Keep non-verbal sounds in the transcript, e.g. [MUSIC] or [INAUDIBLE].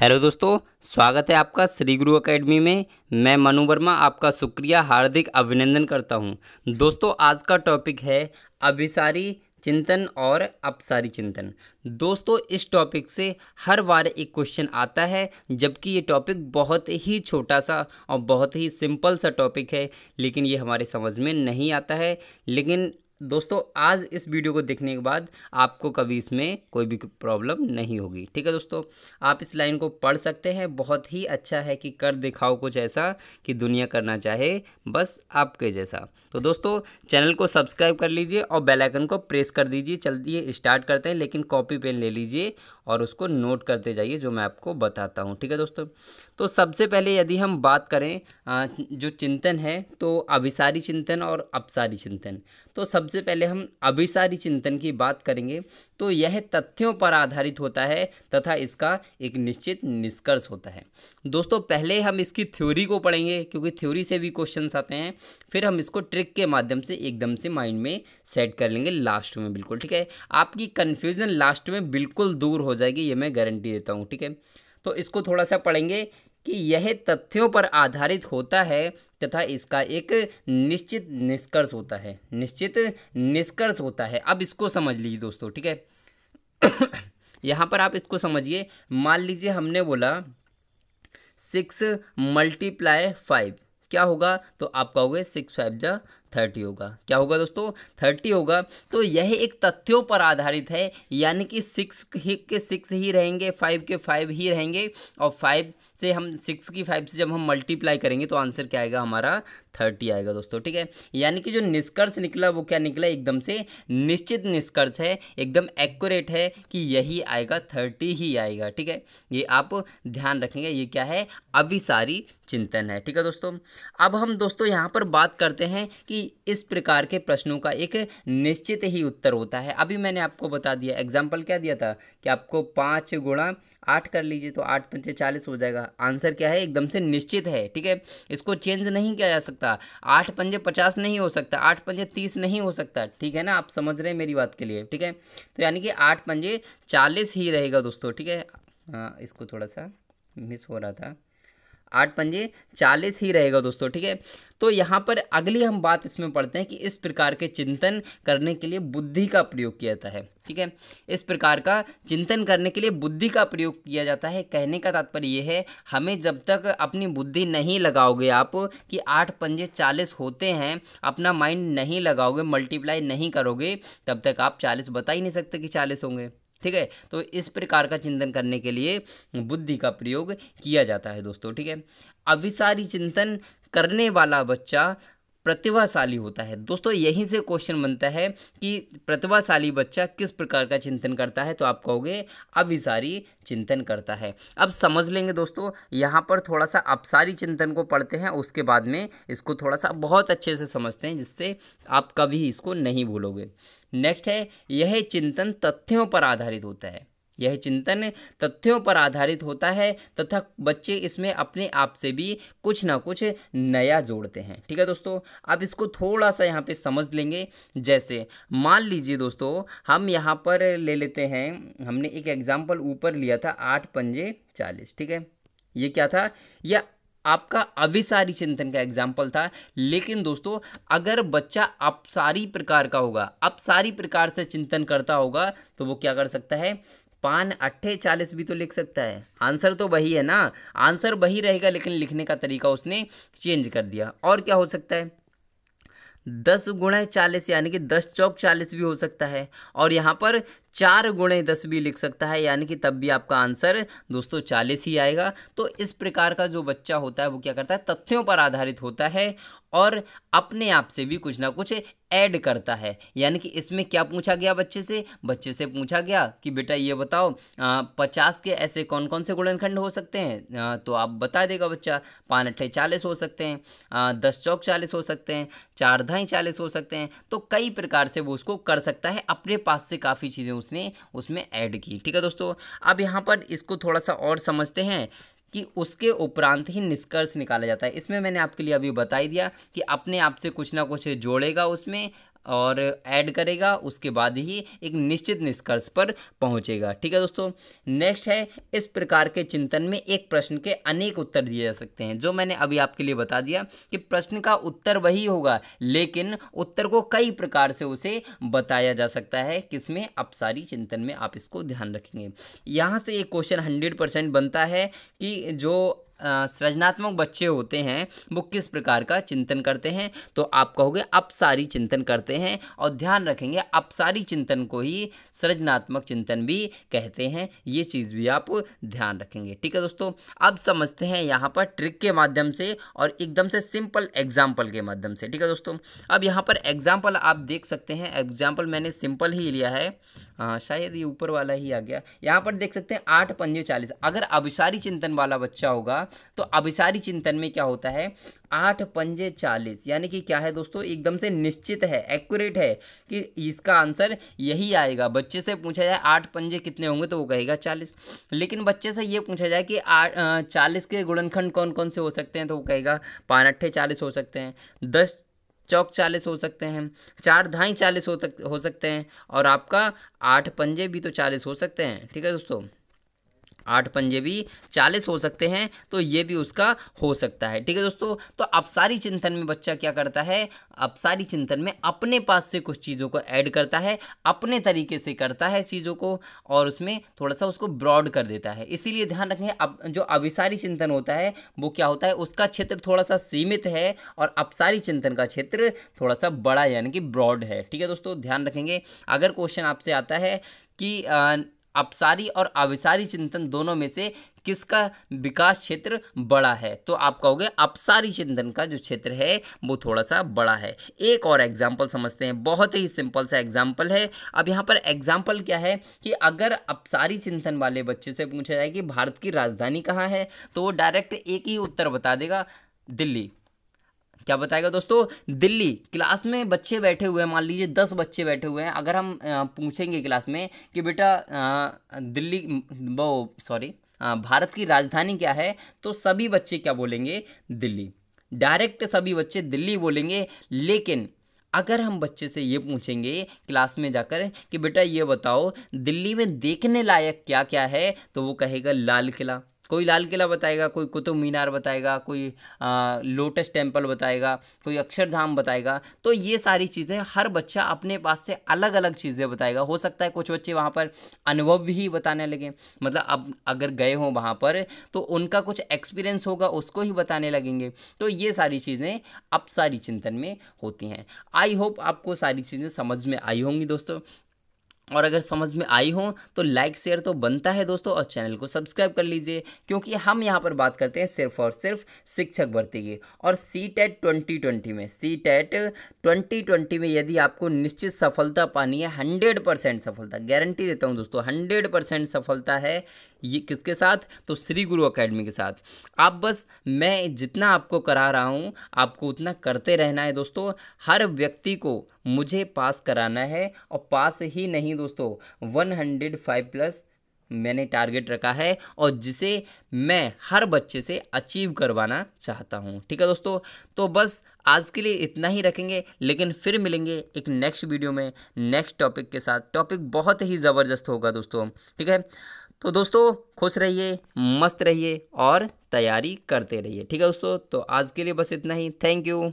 hello दोस्तों स्वागत है आपका श्री गुरु एकेडमी में मैं मनु वर्मा आपका शुक्रिया हार्दिक अभिनंदन करता हूं दोस्तों आज का टॉपिक है अभिसारी चिंतन और अपसारी चिंतन दोस्तों इस टॉपिक से हर बार एक क्वेश्चन आता है जबकि ये टॉपिक बहुत ही छोटा सा और बहुत ही सिंपल सा टॉपिक है लेकिन ये हमारे समझ में नहीं आता है लेकिन दोस्तों आज इस वीडियो को देखने के बाद आपको कभी इसमें कोई भी प्रॉब्लम नहीं होगी ठीक है दोस्तों आप इस लाइन को पढ़ सकते हैं बहुत ही अच्छा है कि कर दिखाओ कुछ ऐसा कि दुनिया करना चाहे बस आपके जैसा तो दोस्तों चैनल को सब्सक्राइब कर लीजिए और बेल आइकन को प्रेस कर दीजिए चलिए स्टार्ट करते हैं लेकिन कॉपी पेन ले लीजिए और उसको नोट करते जाइए जो मैं आपको बताता हूँ ठीक है दोस्तों तो सबसे पहले यदि हम बात करें जो चिंतन है तो अभिसारी चिंतन और अपसारी चिंतन तो सब सबसे पहले हम अभिसारी चिंतन की बात करेंगे तो यह तथ्यों पर आधारित होता है तथा इसका एक निश्चित निष्कर्ष होता है दोस्तों पहले हम इसकी थ्योरी को पढ़ेंगे क्योंकि थ्योरी से भी क्वेश्चन आते हैं फिर हम इसको ट्रिक के माध्यम से एकदम से माइंड में सेट कर लेंगे लास्ट में बिल्कुल ठीक है आपकी कन्फ्यूज़न लास्ट में बिल्कुल दूर हो जाएगी ये मैं गारंटी देता हूँ ठीक है तो इसको थोड़ा सा पढ़ेंगे कि यह तथ्यों पर आधारित होता है तथा इसका एक निश्चित निष्कर्ष होता है निश्चित निष्कर्ष होता है अब इसको समझ लीजिए दोस्तों ठीक है [COUGHS] यहाँ पर आप इसको समझिए मान लीजिए हमने बोला सिक्स मल्टीप्लाई फाइव क्या होगा तो आप कहोगे सिक्स फाइव जा थर्टी होगा क्या होगा दोस्तों थर्टी होगा तो यह एक तथ्यों पर आधारित है यानी कि सिक्स ही के सिक्स ही रहेंगे फाइव के फाइव ही रहेंगे और फाइव से हम सिक्स की फाइव से जब हम मल्टीप्लाई करेंगे तो आंसर क्या आएगा हमारा थर्टी आएगा दोस्तों ठीक है यानी कि जो निष्कर्ष निकला वो क्या निकला एकदम से निश्चित निष्कर्ष है एकदम एक्यूरेट है कि यही आएगा थर्टी ही आएगा ठीक है ये आप ध्यान रखेंगे ये क्या है सारी चिंतन है ठीक है दोस्तों अब हम दोस्तों यहाँ पर बात करते हैं कि इस प्रकार के प्रश्नों का एक निश्चित ही उत्तर होता है अभी मैंने आपको बता दिया एग्जाम्पल क्या दिया था कि आपको पाँच गुणा आठ कर लीजिए तो आठ पंचे चालीस हो जाएगा आंसर क्या है एकदम से निश्चित है ठीक है इसको चेंज नहीं किया जा सकता आठ पंजे पचास नहीं हो सकता आठ पंजे तीस नहीं हो सकता ठीक है ना आप समझ रहे हैं मेरी बात के लिए ठीक है तो यानी कि आठ पंजे चालीस ही रहेगा दोस्तों ठीक है आ, हाँ, इसको थोड़ा सा मिस हो रहा था आठ पंजे चालीस ही रहेगा दोस्तों ठीक है तो यहाँ पर अगली हम बात इसमें पढ़ते हैं कि इस प्रकार के चिंतन करने के लिए बुद्धि का प्रयोग किया जाता है ठीक है इस प्रकार का चिंतन करने के लिए बुद्धि का प्रयोग किया जाता है कहने का तात्पर्य यह है हमें जब तक अपनी बुद्धि नहीं लगाओगे आप कि आठ पंजे चालीस होते हैं अपना माइंड नहीं लगाओगे मल्टीप्लाई नहीं करोगे तब तक आप चालीस बता ही नहीं सकते कि चालीस होंगे ठीक है तो इस प्रकार का चिंतन करने के लिए बुद्धि का प्रयोग किया जाता है दोस्तों ठीक है अविसारी चिंतन करने वाला बच्चा प्रतिभाशाली होता है दोस्तों यहीं से क्वेश्चन बनता है कि प्रतिभाशाली बच्चा किस प्रकार का चिंतन करता है तो आप कहोगे अभिसारी चिंतन करता है अब समझ लेंगे दोस्तों यहाँ पर थोड़ा सा अपसारी चिंतन को पढ़ते हैं उसके बाद में इसको थोड़ा सा बहुत अच्छे से समझते हैं जिससे आप कभी इसको नहीं भूलोगे नेक्स्ट है यह चिंतन तथ्यों पर आधारित होता है यह चिंतन तथ्यों पर आधारित होता है तथा बच्चे इसमें अपने आप से भी कुछ ना कुछ नया जोड़ते हैं ठीक है दोस्तों आप इसको थोड़ा सा यहाँ पे समझ लेंगे जैसे मान लीजिए दोस्तों हम यहाँ पर ले लेते हैं हमने एक एग्जाम्पल ऊपर लिया था आठ पंजे चालीस ठीक है ये क्या था यह आपका अभिसारी चिंतन का एग्जाम्पल था लेकिन दोस्तों अगर बच्चा अपसारी प्रकार का होगा अपसारी प्रकार से चिंतन करता होगा तो वो क्या कर सकता है पान अट्ठे चालीस भी तो लिख सकता है आंसर तो वही है ना आंसर वही रहेगा लेकिन लिखने का तरीका उसने चेंज कर दिया और क्या हो सकता है दस गुणे चालीस यानी कि दस चौक चालीस भी हो सकता है और यहाँ पर चार गुणे दस भी लिख सकता है यानी कि तब भी आपका आंसर दोस्तों चालीस ही आएगा तो इस प्रकार का जो बच्चा होता है वो क्या करता है तथ्यों पर आधारित होता है और अपने आप से भी कुछ ना कुछ ऐड करता है यानी कि इसमें क्या पूछा गया बच्चे से बच्चे से पूछा गया कि बेटा ये बताओ पचास के ऐसे कौन कौन से गुणनखंड हो सकते हैं आ, तो आप बता देगा बच्चा पाँच अट्ठे चालीस हो सकते हैं आ, दस चौक चालीस हो सकते हैं चार ढाई चालीस हो सकते हैं तो कई प्रकार से वो उसको कर सकता है अपने पास से काफ़ी चीज़ें उसने उसमें ऐड की ठीक है दोस्तों अब यहाँ पर इसको थोड़ा सा और समझते हैं कि उसके उपरांत ही निष्कर्ष निकाला जाता है इसमें मैंने आपके लिए अभी बता ही दिया कि अपने आप से कुछ ना कुछ जोड़ेगा उसमें और ऐड करेगा उसके बाद ही एक निश्चित निष्कर्ष पर पहुंचेगा ठीक है दोस्तों नेक्स्ट है इस प्रकार के चिंतन में एक प्रश्न के अनेक उत्तर दिए जा सकते हैं जो मैंने अभी आपके लिए बता दिया कि प्रश्न का उत्तर वही होगा लेकिन उत्तर को कई प्रकार से उसे बताया जा सकता है किसमें अपसारी चिंतन में आप इसको ध्यान रखेंगे यहाँ से एक क्वेश्चन हंड्रेड परसेंट बनता है कि जो सृजनात्मक बच्चे होते हैं वो किस प्रकार का चिंतन करते हैं तो आप कहोगे अपसारी चिंतन करते हैं और ध्यान रखेंगे अपसारी चिंतन को ही सृजनात्मक चिंतन भी कहते हैं ये चीज़ भी आप ध्यान रखेंगे ठीक है दोस्तों अब समझते हैं यहाँ पर ट्रिक के माध्यम से और एकदम से सिंपल एग्जाम्पल के माध्यम से ठीक है दोस्तों अब यहाँ पर एग्जाम्पल आप देख सकते हैं एग्जाम्पल मैंने सिंपल ही लिया है आ, हाँ, शायद ये ऊपर वाला ही आ गया यहाँ पर देख सकते हैं आठ पंजे चालीस अगर अभिसारी चिंतन वाला बच्चा होगा तो अभिसारी चिंतन में क्या होता है आठ पंजे चालीस यानी कि क्या है दोस्तों एकदम से निश्चित है एक्यूरेट है कि इसका आंसर यही आएगा बच्चे से पूछा जाए आठ पंजे कितने होंगे तो वो कहेगा चालीस लेकिन बच्चे से ये पूछा जाए कि आठ चालीस के गुणनखंड कौन कौन से हो सकते हैं तो वो कहेगा पान अट्ठे चालीस हो सकते हैं दस चौक चालीस हो सकते हैं चार ढाई चालीस हो तक हो सकते हैं और आपका आठ पंजे भी तो चालीस हो सकते हैं ठीक है दोस्तों आठ पंजे भी चालीस हो सकते हैं तो ये भी उसका हो सकता है ठीक है दोस्तों तो अपसारी चिंतन में बच्चा क्या करता है अपसारी चिंतन में अपने पास से कुछ चीज़ों को ऐड करता है अपने तरीके से करता है चीज़ों को और उसमें थोड़ा सा उसको ब्रॉड कर देता है इसीलिए ध्यान रखें अब जो अविसारी चिंतन होता है वो क्या होता है उसका क्षेत्र थोड़ा सा सीमित है और अपसारी चिंतन का क्षेत्र थोड़ा सा बड़ा यानी कि ब्रॉड है ठीक है दोस्तों ध्यान रखेंगे अगर क्वेश्चन आपसे आता है कि अपसारी और अविसारी चिंतन दोनों में से किसका विकास क्षेत्र बड़ा है तो आप कहोगे अपसारी चिंतन का जो क्षेत्र है वो थोड़ा सा बड़ा है एक और एग्जाम्पल समझते हैं बहुत ही सिंपल सा एग्जाम्पल है अब यहाँ पर एग्जाम्पल क्या है कि अगर अपसारी चिंतन वाले बच्चे से पूछा जाए कि भारत की राजधानी कहाँ है तो वो डायरेक्ट एक ही उत्तर बता देगा दिल्ली क्या बताएगा दोस्तों दिल्ली क्लास में बच्चे बैठे हुए हैं मान लीजिए दस बच्चे बैठे हुए हैं अगर हम पूछेंगे क्लास में कि बेटा दिल्ली वो सॉरी भारत की राजधानी क्या है तो सभी बच्चे क्या बोलेंगे दिल्ली डायरेक्ट सभी बच्चे दिल्ली बोलेंगे लेकिन अगर हम बच्चे से ये पूछेंगे क्लास में जाकर कि बेटा ये बताओ दिल्ली में देखने लायक क्या क्या है तो वो कहेगा लाल किला कोई लाल किला बताएगा कोई कुतुब मीनार बताएगा कोई आ, लोटस टेम्पल बताएगा कोई अक्षरधाम बताएगा तो ये सारी चीज़ें हर बच्चा अपने पास से अलग अलग चीज़ें बताएगा हो सकता है कुछ बच्चे वहाँ पर अनुभव ही बताने लगे मतलब अब अगर गए हों वहाँ पर तो उनका कुछ एक्सपीरियंस होगा उसको ही बताने लगेंगे तो ये सारी चीज़ें अब सारी चिंतन में होती हैं आई होप आपको सारी चीज़ें समझ में आई होंगी दोस्तों और अगर समझ में आई हो तो लाइक शेयर तो बनता है दोस्तों और चैनल को सब्सक्राइब कर लीजिए क्योंकि हम यहाँ पर बात करते हैं सिर्फ और सिर्फ शिक्षक भर्ती की और सी टेट ट्वेंटी ट्वेंटी में सी टेट ट्वेंटी ट्वेंटी में यदि आपको निश्चित सफलता पानी है हंड्रेड परसेंट सफलता गारंटी देता हूँ दोस्तों हंड्रेड परसेंट सफलता है ये किसके साथ तो श्री गुरु अकेडमी के साथ आप बस मैं जितना आपको करा रहा हूँ आपको उतना करते रहना है दोस्तों हर व्यक्ति को मुझे पास कराना है और पास ही नहीं दोस्तों 105 प्लस मैंने टारगेट रखा है और जिसे मैं हर बच्चे से अचीव करवाना चाहता हूँ ठीक है दोस्तों तो बस आज के लिए इतना ही रखेंगे लेकिन फिर मिलेंगे एक नेक्स्ट वीडियो में नेक्स्ट टॉपिक के साथ टॉपिक बहुत ही ज़बरदस्त होगा दोस्तों ठीक है तो दोस्तों खुश रहिए मस्त रहिए और तैयारी करते रहिए ठीक है दोस्तों तो आज के लिए बस इतना ही थैंक यू